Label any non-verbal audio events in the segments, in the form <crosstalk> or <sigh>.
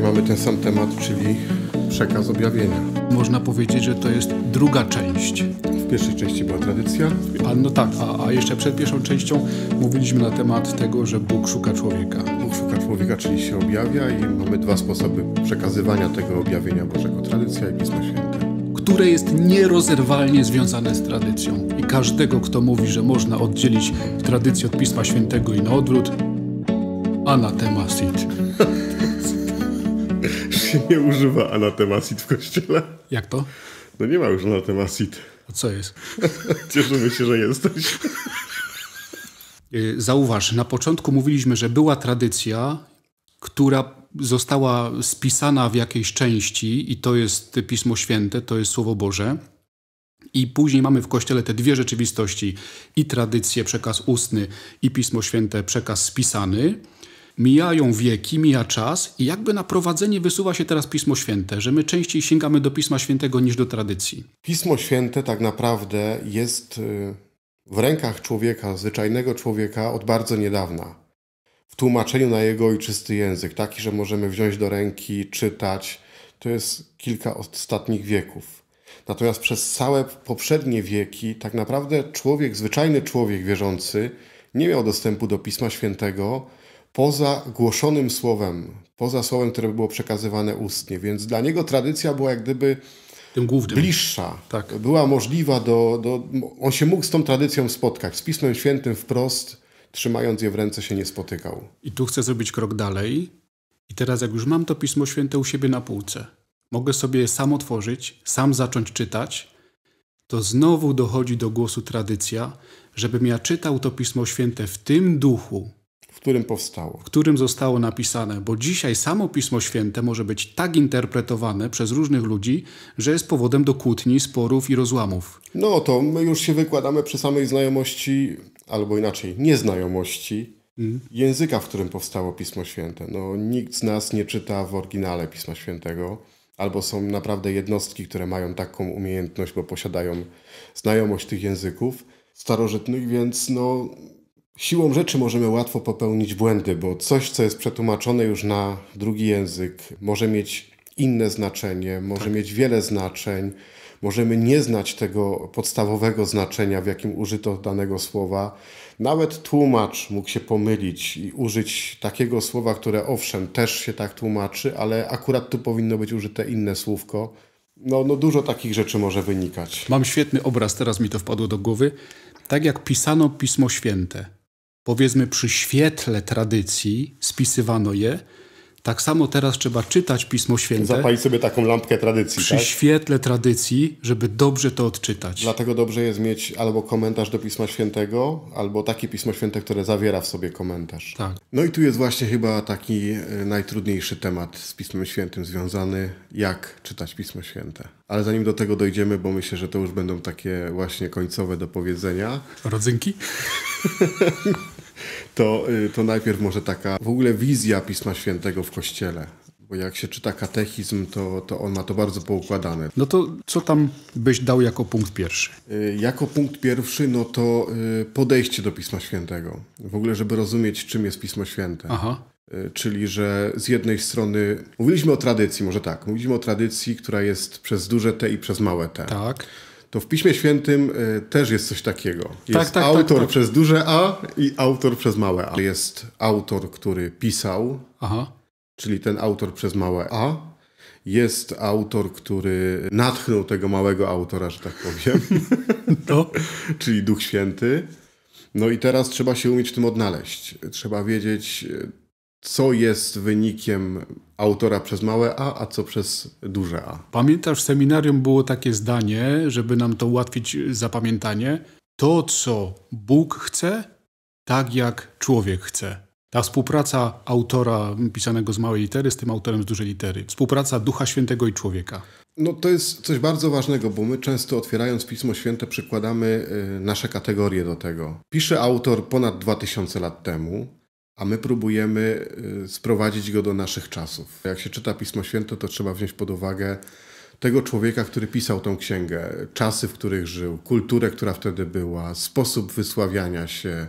dalej mamy ten sam temat, czyli przekaz objawienia. Można powiedzieć, że to jest druga część. W pierwszej części była tradycja. A, no tak, a, a jeszcze przed pierwszą częścią mówiliśmy na temat tego, że Bóg szuka człowieka. Bóg szuka człowieka, czyli się objawia i mamy dwa sposoby przekazywania tego objawienia Bożego. Tradycja i Pismo Święte. Które jest nierozerwalnie związane z tradycją. I każdego, kto mówi, że można oddzielić tradycję od Pisma Świętego i na odwrót, anatema sit. <laughs> się nie używa anatemasit w kościele. Jak to? No nie ma już anatemasit. A co jest? <laughs> Cieszymy się, że jesteś. Y, zauważ, na początku mówiliśmy, że była tradycja, która została spisana w jakiejś części i to jest Pismo Święte, to jest Słowo Boże. I później mamy w Kościele te dwie rzeczywistości i tradycję, przekaz ustny i Pismo Święte, przekaz spisany – Mijają wieki, mija czas i jakby na prowadzenie wysuwa się teraz Pismo Święte, że my częściej sięgamy do Pisma Świętego niż do tradycji. Pismo Święte tak naprawdę jest y, w rękach człowieka, zwyczajnego człowieka od bardzo niedawna. W tłumaczeniu na jego ojczysty język, taki, że możemy wziąć do ręki, czytać, to jest kilka ostatnich wieków. Natomiast przez całe poprzednie wieki tak naprawdę człowiek, zwyczajny człowiek wierzący, nie miał dostępu do Pisma Świętego, poza głoszonym słowem, poza słowem, które było przekazywane ustnie. Więc dla niego tradycja była jak gdyby bliższa. Tak. Była możliwa do, do... On się mógł z tą tradycją spotkać, z Pismem Świętym wprost, trzymając je w ręce się nie spotykał. I tu chcę zrobić krok dalej. I teraz jak już mam to Pismo Święte u siebie na półce, mogę sobie je sam otworzyć, sam zacząć czytać, to znowu dochodzi do głosu tradycja, żebym ja czytał to Pismo Święte w tym duchu, w którym powstało. W którym zostało napisane, bo dzisiaj samo Pismo Święte może być tak interpretowane przez różnych ludzi, że jest powodem do kłótni, sporów i rozłamów. No to my już się wykładamy przy samej znajomości, albo inaczej, nieznajomości mm. języka, w którym powstało Pismo Święte. No, nikt z nas nie czyta w oryginale Pisma Świętego, albo są naprawdę jednostki, które mają taką umiejętność, bo posiadają znajomość tych języków starożytnych, więc no, Siłą rzeczy możemy łatwo popełnić błędy, bo coś, co jest przetłumaczone już na drugi język, może mieć inne znaczenie, może tak. mieć wiele znaczeń, możemy nie znać tego podstawowego znaczenia, w jakim użyto danego słowa. Nawet tłumacz mógł się pomylić i użyć takiego słowa, które owszem, też się tak tłumaczy, ale akurat tu powinno być użyte inne słówko. No, no dużo takich rzeczy może wynikać. Mam świetny obraz, teraz mi to wpadło do głowy. Tak jak pisano Pismo Święte, powiedzmy przy świetle tradycji spisywano je, tak samo teraz trzeba czytać Pismo Święte. Zapalić sobie taką lampkę tradycji. Przy tak? świetle tradycji, żeby dobrze to odczytać. Dlatego dobrze jest mieć albo komentarz do Pisma Świętego, albo takie Pismo Święte, które zawiera w sobie komentarz. Tak. No i tu jest właśnie chyba taki e, najtrudniejszy temat z Pismem Świętym związany, jak czytać Pismo Święte. Ale zanim do tego dojdziemy, bo myślę, że to już będą takie właśnie końcowe do powiedzenia. Rodzynki? <laughs> to, y, to najpierw może taka w ogóle wizja Pisma Świętego w Kościele. Bo jak się czyta katechizm, to, to on ma to bardzo poukładane. No to co tam byś dał jako punkt pierwszy? Y, jako punkt pierwszy, no to y, podejście do Pisma Świętego. W ogóle, żeby rozumieć, czym jest Pismo Święte. Aha. Czyli, że z jednej strony mówiliśmy o tradycji, może tak, mówiliśmy o tradycji, która jest przez duże T i przez małe T. Tak to w Piśmie Świętym e, też jest coś takiego. Tak, jest tak, tak, autor tak, przez duże A i autor przez małe A. Jest autor, który pisał, Aha. czyli ten autor przez małe A. Jest autor, który natchnął tego małego autora, że tak powiem, <laughs> no. <laughs> czyli Duch Święty. No i teraz trzeba się umieć w tym odnaleźć. Trzeba wiedzieć, e, co jest wynikiem autora przez małe A, a co przez duże A. Pamiętasz, w seminarium było takie zdanie, żeby nam to ułatwić zapamiętanie. To, co Bóg chce, tak jak człowiek chce. Ta współpraca autora pisanego z małej litery z tym autorem z dużej litery. Współpraca Ducha Świętego i człowieka. No to jest coś bardzo ważnego, bo my często otwierając Pismo Święte przykładamy y, nasze kategorie do tego. Pisze autor ponad 2000 lat temu a my próbujemy y, sprowadzić go do naszych czasów. Jak się czyta Pismo Święte, to trzeba wziąć pod uwagę tego człowieka, który pisał tą księgę, czasy, w których żył, kulturę, która wtedy była, sposób wysławiania się,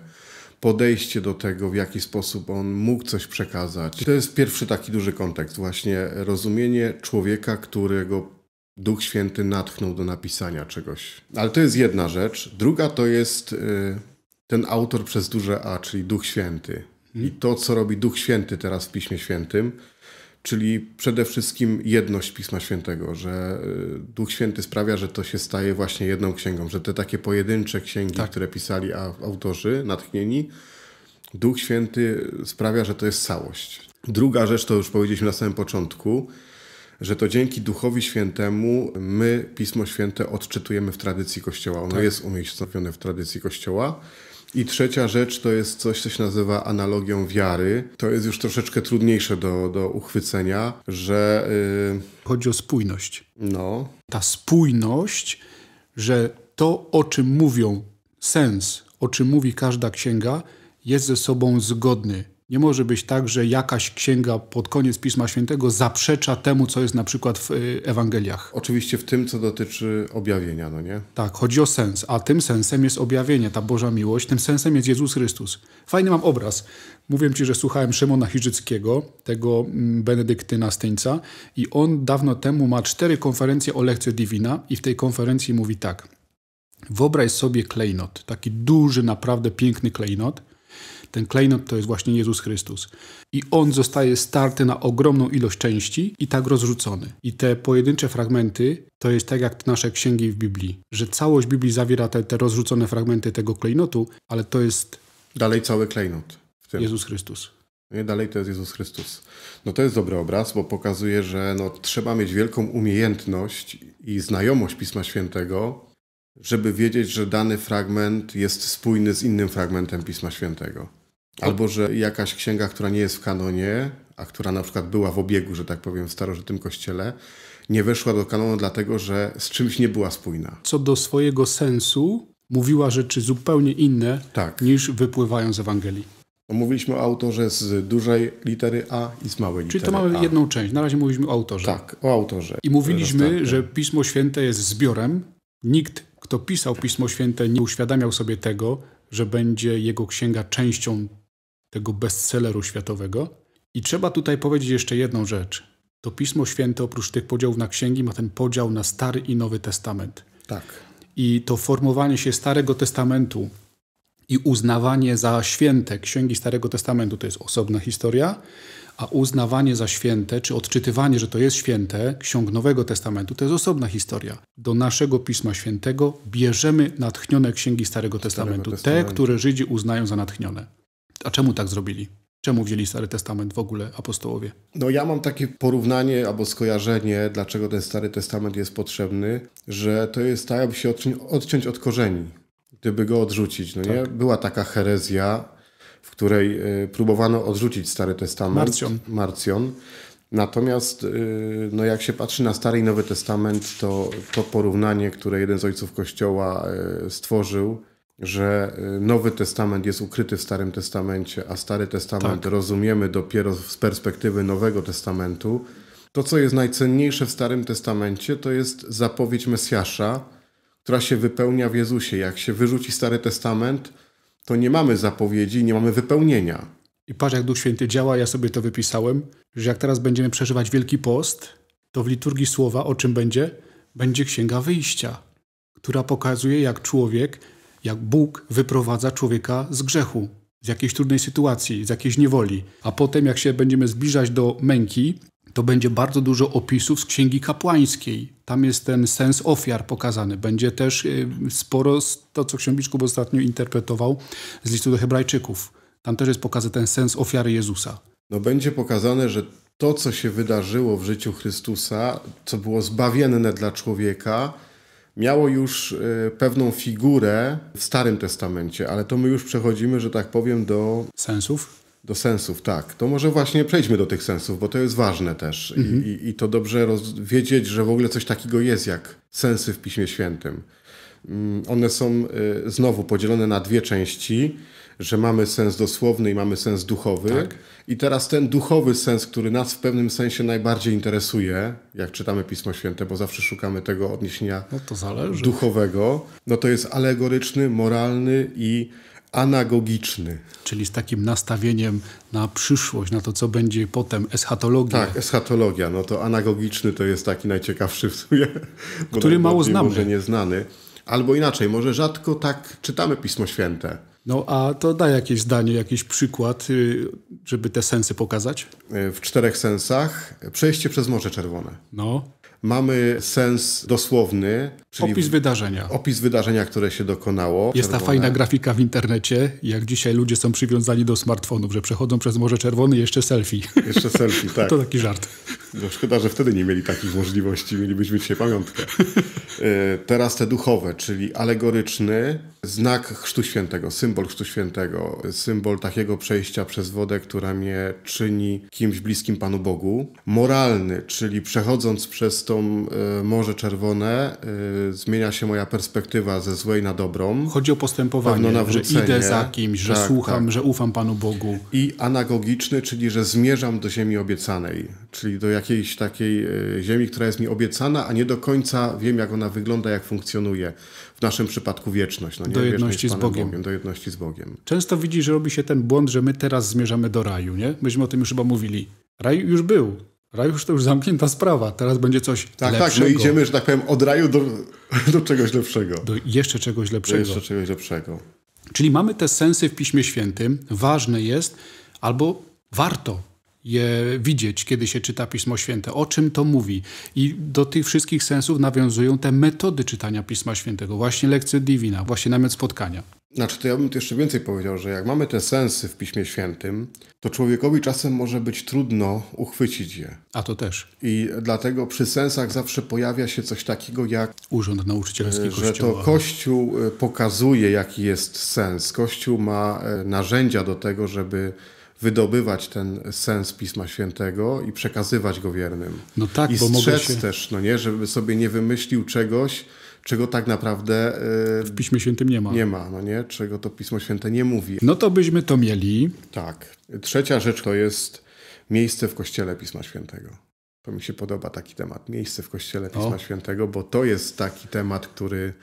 podejście do tego, w jaki sposób on mógł coś przekazać. To jest pierwszy taki duży kontekst, właśnie rozumienie człowieka, którego Duch Święty natchnął do napisania czegoś. Ale to jest jedna rzecz. Druga to jest y, ten autor przez duże A, czyli Duch Święty i to, co robi Duch Święty teraz w Piśmie Świętym, czyli przede wszystkim jedność Pisma Świętego, że y, Duch Święty sprawia, że to się staje właśnie jedną księgą, że te takie pojedyncze księgi, tak. które pisali autorzy natchnieni, Duch Święty sprawia, że to jest całość. Druga rzecz, to już powiedzieliśmy na samym początku, że to dzięki Duchowi Świętemu my Pismo Święte odczytujemy w tradycji Kościoła. Ono tak. jest umiejscowione w tradycji Kościoła i trzecia rzecz to jest coś, co się nazywa analogią wiary. To jest już troszeczkę trudniejsze do, do uchwycenia, że. Yy... Chodzi o spójność. No. Ta spójność, że to, o czym mówią sens, o czym mówi każda księga, jest ze sobą zgodny nie może być tak, że jakaś księga pod koniec Pisma Świętego zaprzecza temu, co jest na przykład w y, Ewangeliach. Oczywiście w tym, co dotyczy objawienia, no nie? Tak, chodzi o sens, a tym sensem jest objawienie, ta Boża miłość, tym sensem jest Jezus Chrystus. Fajny mam obraz. Mówię ci, że słuchałem Szymona Chirzyckiego, tego mm, benedyktyna Styńca i on dawno temu ma cztery konferencje o lekcji Divina i w tej konferencji mówi tak. Wyobraź sobie klejnot, taki duży, naprawdę piękny klejnot ten klejnot to jest właśnie Jezus Chrystus. I on zostaje starty na ogromną ilość części i tak rozrzucony. I te pojedyncze fragmenty to jest tak jak nasze księgi w Biblii, że całość Biblii zawiera te, te rozrzucone fragmenty tego klejnotu, ale to jest. Dalej cały klejnot. W tym. Jezus Chrystus. Nie, dalej to jest Jezus Chrystus. No to jest dobry obraz, bo pokazuje, że no, trzeba mieć wielką umiejętność i znajomość Pisma Świętego, żeby wiedzieć, że dany fragment jest spójny z innym fragmentem Pisma Świętego. Albo że jakaś księga, która nie jest w kanonie, a która na przykład była w obiegu, że tak powiem, w starożytnym kościele, nie weszła do kanonu dlatego, że z czymś nie była spójna. Co do swojego sensu, mówiła rzeczy zupełnie inne tak. niż wypływają z Ewangelii. Mówiliśmy o autorze z dużej litery A i z małej litery A. Czyli to mamy jedną część. Na razie mówiliśmy o autorze. Tak, o autorze. I mówiliśmy, że Pismo Święte jest zbiorem. Nikt kto pisał Pismo Święte, nie uświadamiał sobie tego, że będzie jego księga częścią tego bestselleru światowego. I trzeba tutaj powiedzieć jeszcze jedną rzecz. To Pismo Święte, oprócz tych podziałów na księgi, ma ten podział na Stary i Nowy Testament. Tak. I to formowanie się Starego Testamentu i uznawanie za święte księgi Starego Testamentu to jest osobna historia. A uznawanie za święte, czy odczytywanie, że to jest święte, Ksiąg Nowego Testamentu, to jest osobna historia. Do naszego Pisma Świętego bierzemy natchnione księgi Starego, Starego Testamentu, te, które Żydzi uznają za natchnione. A czemu tak zrobili? Czemu wzięli Stary Testament w ogóle apostołowie? No ja mam takie porównanie albo skojarzenie, dlaczego ten Stary Testament jest potrzebny, że to jest tak, aby się odciąć, odciąć od korzeni, gdyby go odrzucić. No tak. nie? Była taka herezja w której e, próbowano odrzucić Stary Testament. Marcion. Marcion. Natomiast e, no jak się patrzy na Stary i Nowy Testament, to to porównanie, które jeden z ojców Kościoła e, stworzył, że Nowy Testament jest ukryty w Starym Testamencie, a Stary Testament tak. rozumiemy dopiero z perspektywy Nowego Testamentu. To, co jest najcenniejsze w Starym Testamencie, to jest zapowiedź Mesjasza, która się wypełnia w Jezusie. Jak się wyrzuci Stary Testament, to nie mamy zapowiedzi, nie mamy wypełnienia. I patrz, jak Duch Święty działa, ja sobie to wypisałem, że jak teraz będziemy przeżywać Wielki Post, to w liturgii słowa o czym będzie? Będzie Księga Wyjścia, która pokazuje, jak człowiek, jak Bóg wyprowadza człowieka z grzechu, z jakiejś trudnej sytuacji, z jakiejś niewoli. A potem, jak się będziemy zbliżać do męki, to będzie bardzo dużo opisów z Księgi Kapłańskiej. Tam jest ten sens ofiar pokazany. Będzie też y, sporo z to, co ksiądz ostatnio interpretował z listu do hebrajczyków. Tam też jest pokazany ten sens ofiary Jezusa. No będzie pokazane, że to, co się wydarzyło w życiu Chrystusa, co było zbawienne dla człowieka, miało już y, pewną figurę w Starym Testamencie, ale to my już przechodzimy, że tak powiem, do sensów do sensów, tak. To może właśnie przejdźmy do tych sensów, bo to jest ważne też. Mhm. I, i, to dobrze wiedzieć, że w ogóle coś takiego jest jak sensy w Piśmie Świętym. Mm, one są y, znowu podzielone na dwie części, że mamy sens dosłowny i mamy sens duchowy. Tak. I teraz ten duchowy sens, który nas w pewnym sensie najbardziej interesuje, jak czytamy Pismo Święte, bo zawsze szukamy tego odniesienia no duchowego, no to jest alegoryczny, moralny i anagogiczny. Czyli z takim nastawieniem na przyszłość, na to, co będzie potem, eschatologia. Tak, eschatologia. No to anagogiczny to jest taki najciekawszy w sumie. Który mało znamy. Może nieznany. Albo inaczej, może rzadko tak czytamy Pismo Święte. No a to da jakieś zdanie, jakiś przykład, y, żeby te sensy pokazać? Y, w czterech sensach. Przejście przez Morze Czerwone. No. Mamy sens dosłowny. opis wydarzenia. Opis wydarzenia, które się dokonało. Jest czerwone. ta fajna grafika w internecie, jak dzisiaj ludzie są przywiązani do smartfonów, że przechodzą przez Morze Czerwone i jeszcze selfie. Jeszcze selfie, <laughs> tak. to taki żart. No szkoda, że wtedy nie mieli takich możliwości, mielibyśmy dzisiaj pamiątkę. E, teraz te duchowe, czyli alegoryczny, znak Chrztu Świętego, symbol Chrztu Świętego, symbol takiego przejścia przez wodę, która mnie czyni kimś bliskim Panu Bogu. Moralny, czyli przechodząc przez to e, Morze Czerwone, e, zmienia się moja perspektywa ze złej na dobrą. Chodzi o postępowanie, że idę za kimś, że tak, słucham, tak. że ufam Panu Bogu. I anagogiczny, czyli że zmierzam do ziemi obiecanej, czyli do jakiejś takiej e, ziemi, która jest mi obiecana, a nie do końca wiem, jak ona wygląda, jak funkcjonuje w naszym przypadku wieczność. No nie? Do jedności z, z Bogiem. Bogiem. Do jedności z Bogiem. Często widzi, że robi się ten błąd, że my teraz zmierzamy do raju, nie? Myśmy o tym już chyba mówili. Raj już był. Raj już to już zamknięta sprawa. Teraz będzie coś tak, tak lepszego. Tak, tak. My idziemy, że tak powiem, od raju do, <laughs> do czegoś lepszego. Do jeszcze czegoś lepszego. Do jeszcze czegoś lepszego. Czyli mamy te sensy w Piśmie Świętym. Ważne jest, albo warto je widzieć, kiedy się czyta Pismo Święte, o czym to mówi. I do tych wszystkich sensów nawiązują te metody czytania Pisma Świętego, właśnie lekcje divina, właśnie namiot spotkania. Znaczy, to ja bym to jeszcze więcej powiedział, że jak mamy te sensy w Piśmie Świętym, to człowiekowi czasem może być trudno uchwycić je. A to też. I dlatego przy sensach zawsze pojawia się coś takiego jak. Urząd Nauczycielski e, Kościoła. Że to Kościół e, pokazuje, jaki jest sens. Kościół ma e, narzędzia do tego, żeby wydobywać ten sens Pisma Świętego i przekazywać go wiernym. No tak, I bo mogę się... też, no nie, żeby sobie nie wymyślił czegoś, czego tak naprawdę yy, w Piśmie Świętym nie ma. Nie ma, no nie, czego to Pismo Święte nie mówi. No to byśmy to mieli. Tak. Trzecia rzecz to jest miejsce w Kościele Pisma Świętego. To mi się podoba taki temat, miejsce w Kościele Pisma o. Świętego, bo to jest taki temat, który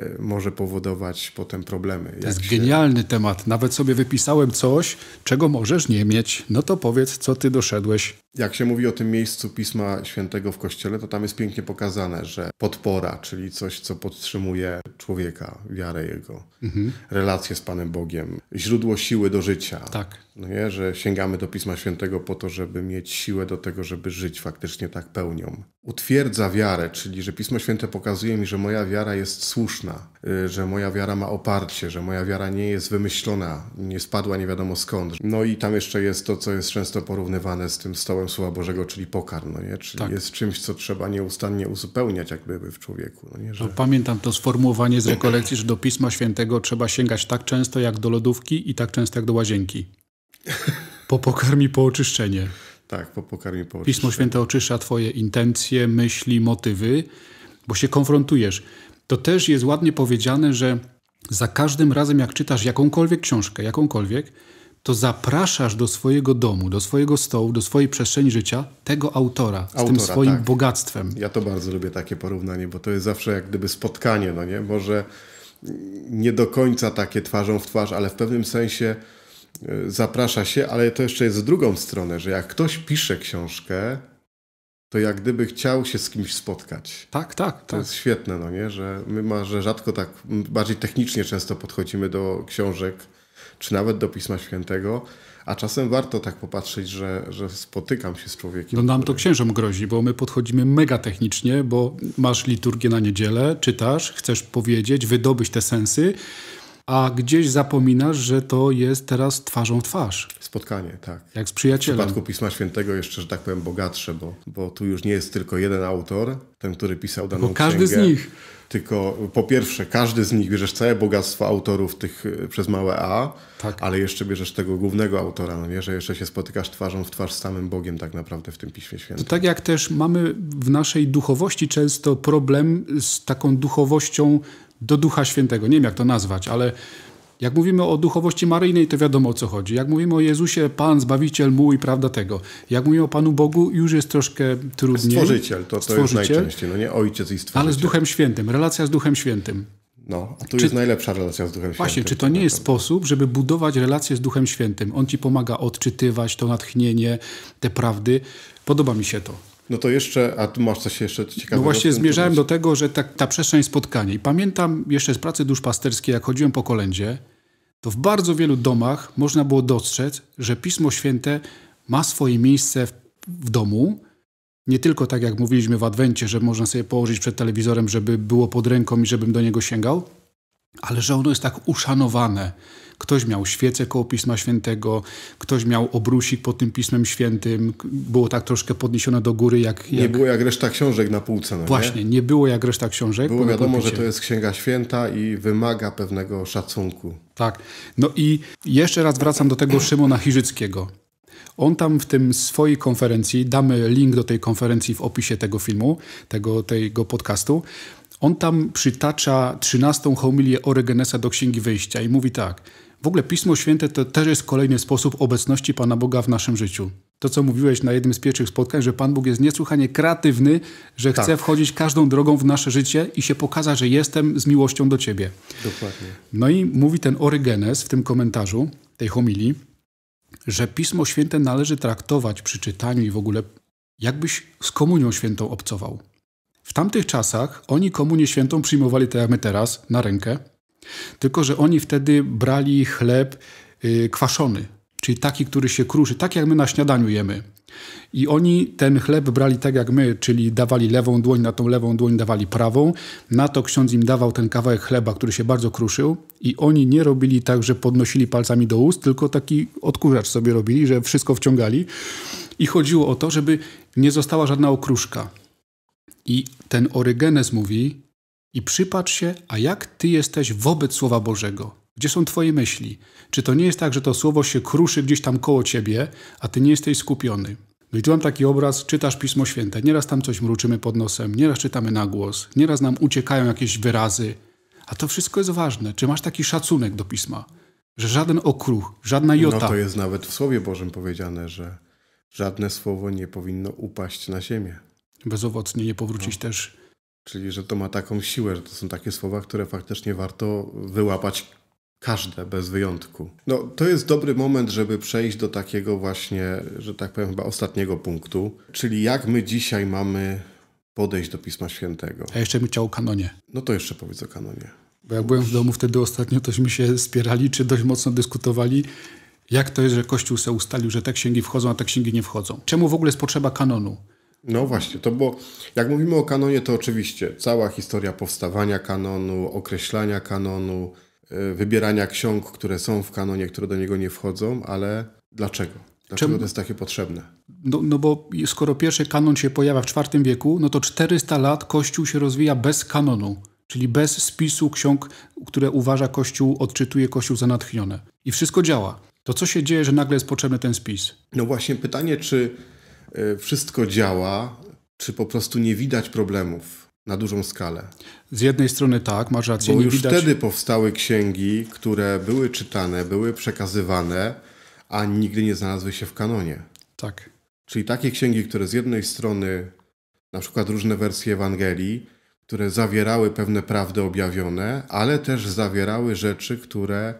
Y, może powodować potem problemy. To jest się... genialny temat. Nawet sobie wypisałem coś, czego możesz nie mieć. No to powiedz, co ty doszedłeś. Jak się mówi o tym miejscu Pisma Świętego w Kościele, to tam jest pięknie pokazane, że podpora, czyli coś, co podtrzymuje człowieka, wiarę jego, mhm. relacje z Panem Bogiem, źródło siły do życia. Tak. No nie, że sięgamy do Pisma Świętego po to, żeby mieć siłę do tego, żeby żyć faktycznie tak pełnią. Utwierdza wiarę, czyli że Pismo Święte pokazuje mi, że moja wiara jest słuszna, y, że moja wiara ma oparcie, że moja wiara nie jest wymyślona, nie spadła nie wiadomo skąd. No i tam jeszcze jest to, co jest często porównywane z tym stołem Słowa Bożego, czyli pokarm, no nie? czyli tak. jest czymś, co trzeba nieustannie uzupełniać jakby w człowieku. No nie, że... no, pamiętam to sformułowanie z rekolekcji, że do Pisma Świętego trzeba sięgać tak często jak do lodówki i tak często jak do łazienki. Po pokarmi po oczyszczenie. Tak, po pokarmi po oczyszczenie. Pismo Święte oczyszcza twoje intencje, myśli, motywy, bo się konfrontujesz. To też jest ładnie powiedziane, że za każdym razem jak czytasz jakąkolwiek książkę, jakąkolwiek, to zapraszasz do swojego domu, do swojego stołu, do swojej przestrzeni życia tego autora, z autora, tym swoim tak. bogactwem. Ja to bardzo lubię takie porównanie, bo to jest zawsze jak gdyby spotkanie, no nie? Może nie do końca takie twarzą w twarz, ale w pewnym sensie E, zaprasza się, ale to jeszcze jest z drugą stronę, że jak ktoś pisze książkę, to jak gdyby chciał się z kimś spotkać. Tak, tak. To tak. jest świetne, no nie? Że my że rzadko tak, bardziej technicznie często podchodzimy do książek, czy nawet do Pisma Świętego, a czasem warto tak popatrzeć, że, że spotykam się z człowiekiem. No nam który... to księżom grozi, bo my podchodzimy mega technicznie, bo masz liturgię na niedzielę, czytasz, chcesz powiedzieć, wydobyć te sensy, a gdzieś zapominasz, że to jest teraz twarzą w twarz. Spotkanie, tak. Jak z przyjacielem. W przypadku Pisma Świętego jeszcze, że tak powiem, bogatsze, bo, bo tu już nie jest tylko jeden autor, ten, który pisał daną bo każdy księgę, z nich. Tylko po pierwsze, każdy z nich bierzesz całe bogactwo autorów tych y, przez małe A, tak. ale jeszcze bierzesz tego głównego autora, no nie? że jeszcze się spotykasz twarzą w twarz z samym Bogiem tak naprawdę w tym Piśmie Świętym. To tak jak też mamy w naszej duchowości często problem z taką duchowością do Ducha Świętego. Nie wiem, jak to nazwać, ale jak mówimy o duchowości maryjnej, to wiadomo o co chodzi. Jak mówimy o Jezusie, Pan, Zbawiciel mój, prawda tego. Jak mówimy o Panu Bogu, już jest troszkę trudniej. Stworzyciel, to, to stworzyciel, jest najczęściej, no nie ojciec i stworzyciel. Ale z Duchem Świętym, relacja z Duchem Świętym. No, a tu czy, jest najlepsza relacja z Duchem Świętym. Właśnie, czy to nie jest sposób, żeby budować relację z Duchem Świętym? On ci pomaga odczytywać to natchnienie, te prawdy. Podoba mi się to. No to jeszcze, a tu masz coś jeszcze ciekawego? No właśnie zmierzałem do tego, że ta, ta przestrzeń spotkania. I pamiętam jeszcze z pracy duszpasterskiej, jak chodziłem po kolędzie, to w bardzo wielu domach można było dostrzec, że Pismo Święte ma swoje miejsce w, w domu. Nie tylko tak, jak mówiliśmy w Adwencie, że można sobie położyć przed telewizorem, żeby było pod ręką i żebym do niego sięgał, ale że ono jest tak uszanowane, ktoś miał świecę koło Pisma Świętego, ktoś miał obrusik pod tym Pismem Świętym, było tak troszkę podniesione do góry jak... jak... Nie było jak reszta książek na półce, no Właśnie, nie? nie było jak reszta książek. Było wiadomo, że to jest Księga Święta i wymaga pewnego szacunku. Tak. No i jeszcze raz wracam do tego Szymona Chirzyckiego. On tam w tym swojej konferencji, damy link do tej konferencji w opisie tego filmu, tego, tego podcastu, on tam przytacza 13 homilię Oregenesa do Księgi Wyjścia i mówi tak. W ogóle Pismo Święte to też jest kolejny sposób obecności Pana Boga w naszym życiu. To, co mówiłeś na jednym z pierwszych spotkań, że Pan Bóg jest niesłychanie kreatywny, że tak. chce wchodzić każdą drogą w nasze życie i się pokazać, że jestem z miłością do Ciebie. Dokładnie. No i mówi ten Orygenes w tym komentarzu, tej homilii, że Pismo Święte należy traktować przy czytaniu i w ogóle jakbyś z Komunią Świętą obcował. W tamtych czasach oni komunię świętą przyjmowali tak jak my teraz, na rękę, tylko że oni wtedy brali chleb y, kwaszony, czyli taki, który się kruszy, tak jak my na śniadaniu jemy. I oni ten chleb brali tak jak my, czyli dawali lewą dłoń na tą lewą dłoń, dawali prawą. Na to ksiądz im dawał ten kawałek chleba, który się bardzo kruszył. I oni nie robili tak, że podnosili palcami do ust, tylko taki odkurzacz sobie robili, że wszystko wciągali. I chodziło o to, żeby nie została żadna okruszka. I ten Orygenes mówi: I przypatrz się, a jak ty jesteś wobec Słowa Bożego? Gdzie są twoje myśli? Czy to nie jest tak, że to słowo się kruszy gdzieś tam koło ciebie, a ty nie jesteś skupiony? No i tu mam taki obraz, czytasz Pismo Święte, nieraz tam coś mruczymy pod nosem, nieraz czytamy na głos, nieraz nam uciekają jakieś wyrazy. A to wszystko jest ważne. Czy masz taki szacunek do Pisma? Że żaden okruch, żadna no jota... No to jest nawet w Słowie Bożym powiedziane, że żadne słowo nie powinno upaść na ziemię bezowocnie nie powrócić no. też. Czyli, że to ma taką siłę, że to są takie słowa, które faktycznie warto wyłapać każde bez wyjątku. No, to jest dobry moment, żeby przejść do takiego właśnie, że tak powiem, chyba ostatniego punktu, czyli jak my dzisiaj mamy podejść do Pisma Świętego. A jeszcze bym chciał o kanonie. No to jeszcze powiedz o kanonie. Bo jak byłem w domu wtedy ostatnio, tośmy się spierali, czy dość mocno dyskutowali, jak to jest, że Kościół se ustalił, że te księgi wchodzą, a te księgi nie wchodzą. Czemu w ogóle jest potrzeba kanonu? No właśnie, to bo jak mówimy o kanonie, to oczywiście cała historia powstawania kanonu, określania kanonu, y, wybierania ksiąg, które są w kanonie, które do niego nie wchodzą, ale dlaczego? Dlaczego Czemu? to jest takie potrzebne? No, no bo skoro pierwszy kanon się pojawia w IV wieku, no to 400 lat Kościół się rozwija bez kanonu, czyli bez spisu ksiąg, które uważa Kościół, odczytuje Kościół za natchnione. I wszystko działa. To co się dzieje, że nagle jest potrzebny ten spis? No właśnie pytanie, czy Y, wszystko działa, czy po prostu nie widać problemów na dużą skalę? Z jednej strony tak, masz rację. Bo już widać... wtedy powstały księgi, które były czytane, były przekazywane, a nigdy nie znalazły się w kanonie. Tak. Czyli takie księgi, które z jednej strony, na przykład różne wersje Ewangelii, które zawierały pewne prawdy objawione, ale też zawierały rzeczy, które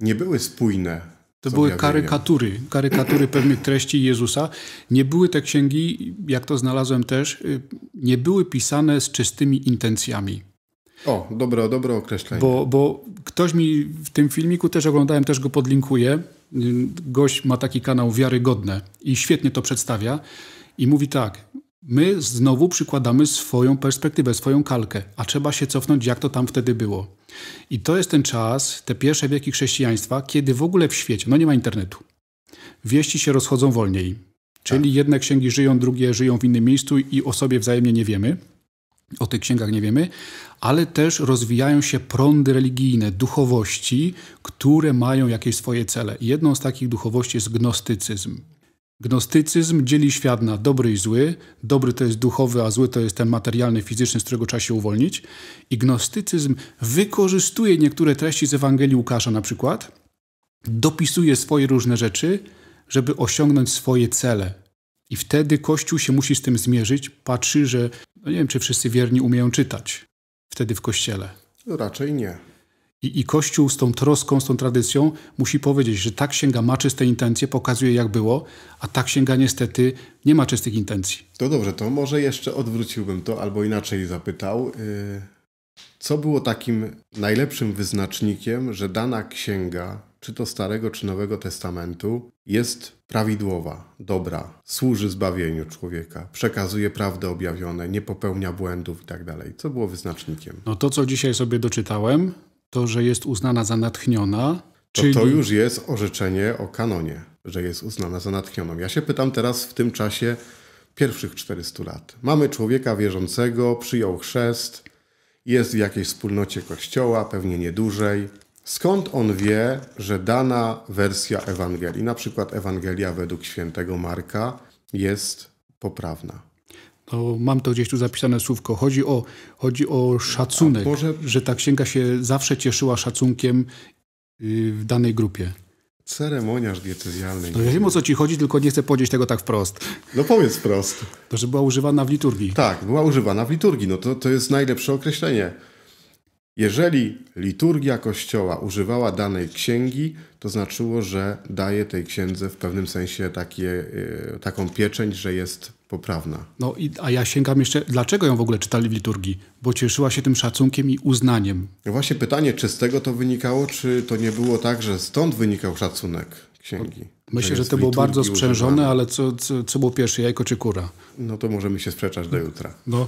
nie były spójne to były karykatury, karykatury pewnych treści Jezusa. Nie były te księgi, jak to znalazłem też, y, nie były pisane z czystymi intencjami. O, dobre, dobre określenie. Bo, bo ktoś mi w tym filmiku też oglądałem, też go podlinkuję. Y, gość ma taki kanał Wiarygodne i świetnie to przedstawia. I mówi tak, my znowu przykładamy swoją perspektywę, swoją kalkę, a trzeba się cofnąć, jak to tam wtedy było. I to jest ten czas, te pierwsze wieki chrześcijaństwa, kiedy w ogóle w świecie, no nie ma internetu, wieści się rozchodzą wolniej. Czyli tak. jedne księgi żyją, drugie żyją w innym miejscu i o sobie wzajemnie nie wiemy. O tych księgach nie wiemy, ale też rozwijają się prądy religijne, duchowości, które mają jakieś swoje cele. Jedną z takich duchowości jest gnostycyzm. Gnostycyzm dzieli świat na dobry i zły. Dobry to jest duchowy, a zły to jest ten materialny, fizyczny, z którego trzeba się uwolnić. I gnostycyzm wykorzystuje niektóre treści z Ewangelii Łukasza na przykład, dopisuje swoje różne rzeczy, żeby osiągnąć swoje cele. I wtedy Kościół się musi z tym zmierzyć, patrzy, że no nie wiem, czy wszyscy wierni umieją czytać wtedy w Kościele. No raczej nie. I, I Kościół z tą troską, z tą tradycją musi powiedzieć, że ta księga ma czyste intencje, pokazuje jak było, a ta księga niestety nie ma czystych intencji. To dobrze, to może jeszcze odwróciłbym to albo inaczej zapytał. Y, co było takim najlepszym wyznacznikiem, że dana księga, czy to Starego, czy Nowego Testamentu, jest prawidłowa, dobra, służy zbawieniu człowieka, przekazuje prawdę objawione, nie popełnia błędów itd. Tak co było wyznacznikiem? No to, co dzisiaj sobie doczytałem, to, że jest uznana za natchniona. Czyli... To, już jest orzeczenie o kanonie, że jest uznana za natchnioną. Ja się pytam teraz w tym czasie pierwszych 400 lat. Mamy człowieka wierzącego, przyjął chrzest, jest w jakiejś wspólnocie kościoła, pewnie nie Skąd on wie, że dana wersja Ewangelii, na przykład Ewangelia według świętego Marka, jest poprawna? to mam to gdzieś tu zapisane słówko. Chodzi o, chodzi o szacunek, że ta księga się zawsze cieszyła szacunkiem y, w danej grupie. Ceremoniarz diecezjalny. No ja wiem o co ci chodzi, tylko nie chcę powiedzieć tego tak wprost. No powiedz wprost. To, że była używana w liturgii. Tak, była używana w liturgii. No to, to jest najlepsze określenie. Jeżeli liturgia Kościoła używała danej księgi, to znaczyło, że daje tej księdze w pewnym sensie takie, y, taką pieczęć, że jest poprawna. No i, a ja sięgam jeszcze, dlaczego ją w ogóle czytali w liturgii? Bo cieszyła się tym szacunkiem i uznaniem. No właśnie pytanie, czy z tego to wynikało, czy to nie było tak, że stąd wynikał szacunek księgi? Myślę, że, że to było bardzo sprzężone, używane. ale co, co, co było pierwsze, jajko czy kura? No to możemy się sprzeczać do jutra. No,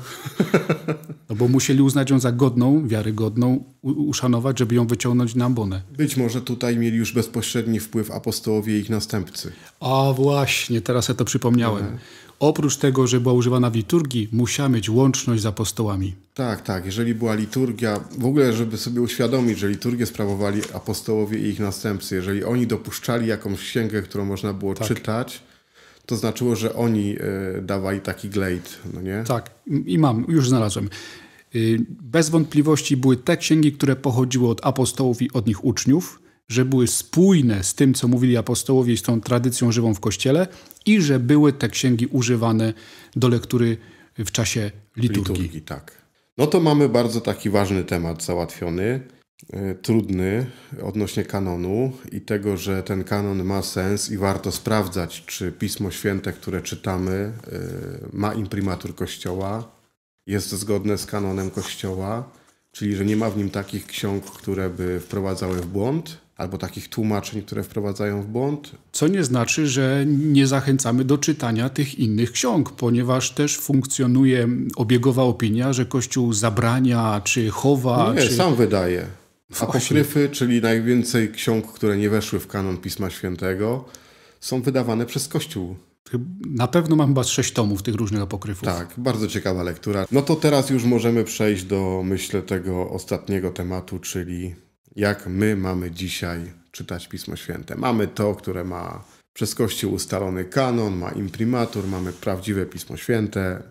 no bo musieli uznać ją za godną, wiarygodną, uszanować, żeby ją wyciągnąć na ambonę. Być może tutaj mieli już bezpośredni wpływ apostołowie i ich następcy. A właśnie, teraz ja to przypomniałem. Mhm. Oprócz tego, że była używana w liturgii, musiała mieć łączność z apostołami. Tak, tak. Jeżeli była liturgia, w ogóle, żeby sobie uświadomić, że liturgię sprawowali apostołowie i ich następcy, jeżeli oni dopuszczali jakąś księgę, którą można było tak. czytać, to znaczyło, że oni e, dawali taki glade, no nie? Tak, i mam, już znalazłem. Y, bez wątpliwości były te księgi, które pochodziły od apostołów i od nich uczniów, że były spójne z tym, co mówili apostołowie i z tą tradycją żywą w Kościele i że były te księgi używane do lektury w czasie liturgii. liturgii tak. No to mamy bardzo taki ważny temat załatwiony. E, trudny odnośnie kanonu i tego, że ten kanon ma sens i warto sprawdzać, czy Pismo Święte, które czytamy, e, ma imprimatur Kościoła, jest zgodne z kanonem Kościoła, czyli że nie ma w nim takich ksiąg, które by wprowadzały w błąd, albo takich tłumaczeń, które wprowadzają w błąd. Co nie znaczy, że nie zachęcamy do czytania tych innych ksiąg, ponieważ też funkcjonuje obiegowa opinia, że Kościół zabrania, czy chowa. Nie, czy... sam wydaje. Apokryfy, czyli najwięcej ksiąg, które nie weszły w kanon Pisma Świętego, są wydawane przez Kościół. Na pewno mam chyba sześć tomów tych różnych apokryfów. Tak, bardzo ciekawa lektura. No to teraz już możemy przejść do, myślę, tego ostatniego tematu, czyli jak my mamy dzisiaj czytać Pismo Święte. Mamy to, które ma przez Kościół ustalony kanon, ma imprimatur, mamy prawdziwe Pismo Święte.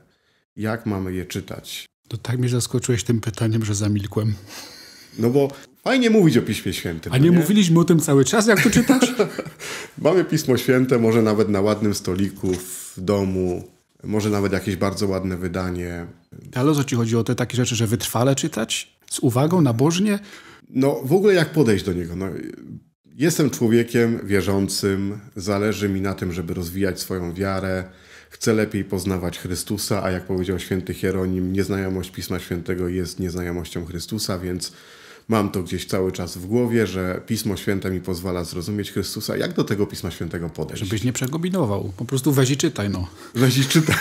Jak mamy je czytać? To tak mnie zaskoczyłeś tym pytaniem, że zamilkłem. No bo Fajnie mówić o Piśmie Świętym. A no nie, nie, mówiliśmy o tym cały czas, jak to czytasz? <laughs> Mamy Pismo Święte, może nawet na ładnym stoliku w domu, może nawet jakieś bardzo ładne wydanie. Ale o co ci chodzi? O te takie rzeczy, że wytrwale czytać? Z uwagą, nabożnie? No w ogóle jak podejść do niego? No, jestem człowiekiem wierzącym, zależy mi na tym, żeby rozwijać swoją wiarę, chcę lepiej poznawać Chrystusa, a jak powiedział święty Hieronim, nieznajomość Pisma Świętego jest nieznajomością Chrystusa, więc Mam to gdzieś cały czas w głowie, że Pismo Święte mi pozwala zrozumieć Chrystusa. Jak do tego Pisma Świętego podejść? Żebyś nie przegobinował. Po prostu weź i czytaj, no. Weź i czytaj.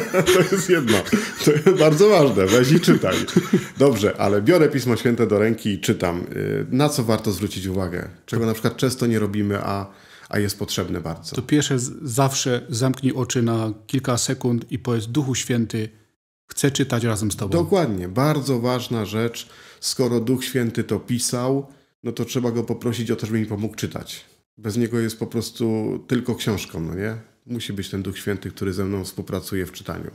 <laughs> to jest jedno. To jest bardzo ważne. Weź i czytaj. Dobrze, ale biorę Pismo Święte do ręki i czytam. Y, na co warto zwrócić uwagę? Czego na przykład często nie robimy, a a jest potrzebne bardzo. To pierwsze zawsze zamknij oczy na kilka sekund i powiedz Duchu Święty, Chcę czytać razem z Tobą. Dokładnie, bardzo ważna rzecz. Skoro Duch Święty to pisał, no to trzeba go poprosić o to, żeby mi pomógł czytać. Bez niego jest po prostu tylko książką, no nie? Musi być ten Duch Święty, który ze mną współpracuje w czytaniu.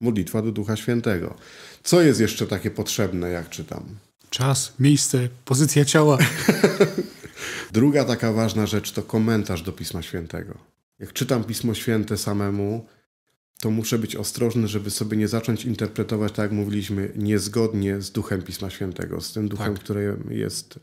Modlitwa do Ducha Świętego. Co jest jeszcze takie potrzebne, jak czytam? Czas, miejsce, pozycja ciała. <laughs> Druga taka ważna rzecz to komentarz do Pisma Świętego. Jak czytam Pismo Święte samemu, to muszę być ostrożny, żeby sobie nie zacząć interpretować, tak jak mówiliśmy, niezgodnie z duchem Pisma Świętego, z tym duchem, tak. który jest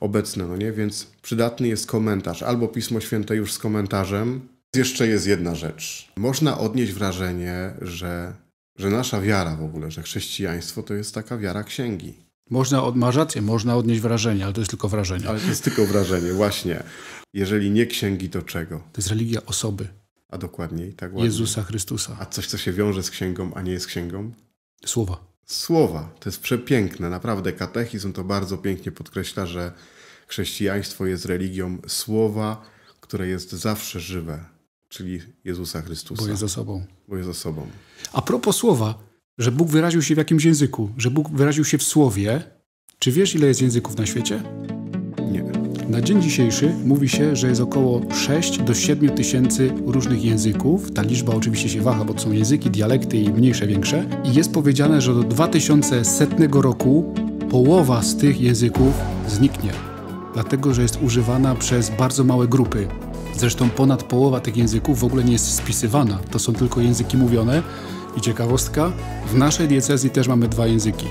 obecny, no nie? Więc przydatny jest komentarz, albo Pismo Święte już z komentarzem. Jeszcze jest jedna rzecz. Można odnieść wrażenie, że, że nasza wiara w ogóle, że chrześcijaństwo to jest taka wiara księgi. Można, od, masz rację, można odnieść wrażenie, ale to jest tylko wrażenie. Ale to jest tylko wrażenie, właśnie. Jeżeli nie księgi, to czego? To jest religia osoby a dokładniej, tak ładnie. Jezusa Chrystusa. A coś, co się wiąże z księgą, a nie jest księgą? Słowa. Słowa. To jest przepiękne, naprawdę. Katechizm to bardzo pięknie podkreśla, że chrześcijaństwo jest religią słowa, które jest zawsze żywe, czyli Jezusa Chrystusa. Bo jest sobą. Bo jest sobą. A propos słowa, że Bóg wyraził się w jakimś języku, że Bóg wyraził się w słowie. Czy wiesz, ile jest języków na świecie? Na dzień dzisiejszy mówi się, że jest około 6 do 7 tysięcy różnych języków. Ta liczba oczywiście się waha, bo to są języki, dialekty i mniejsze, większe. I jest powiedziane, że do 2100 roku połowa z tych języków zniknie, dlatego że jest używana przez bardzo małe grupy. Zresztą ponad połowa tych języków w ogóle nie jest spisywana, to są tylko języki mówione. I ciekawostka, w naszej diecezji też mamy dwa języki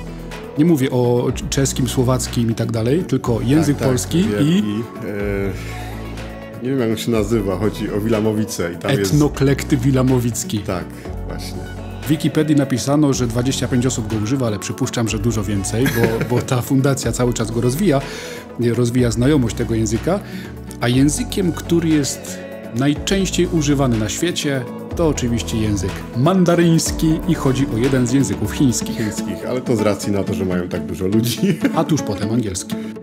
nie mówię o czeskim, słowackim i tak dalej, tylko język tak, tak, polski wiem, i... i e, nie wiem jak on się nazywa, chodzi o Wilamowice. I tam Etnoklekty jest... Wilamowicki. Tak, właśnie. W Wikipedii napisano, że 25 osób go używa, ale przypuszczam, że dużo więcej, bo, bo ta fundacja cały czas go rozwija, rozwija znajomość tego języka. A językiem, który jest najczęściej używany na świecie, to oczywiście język mandaryński i chodzi o jeden z języków chińskich. Chińskich, ale to z racji na to, że mają tak dużo ludzi. A tuż potem angielski.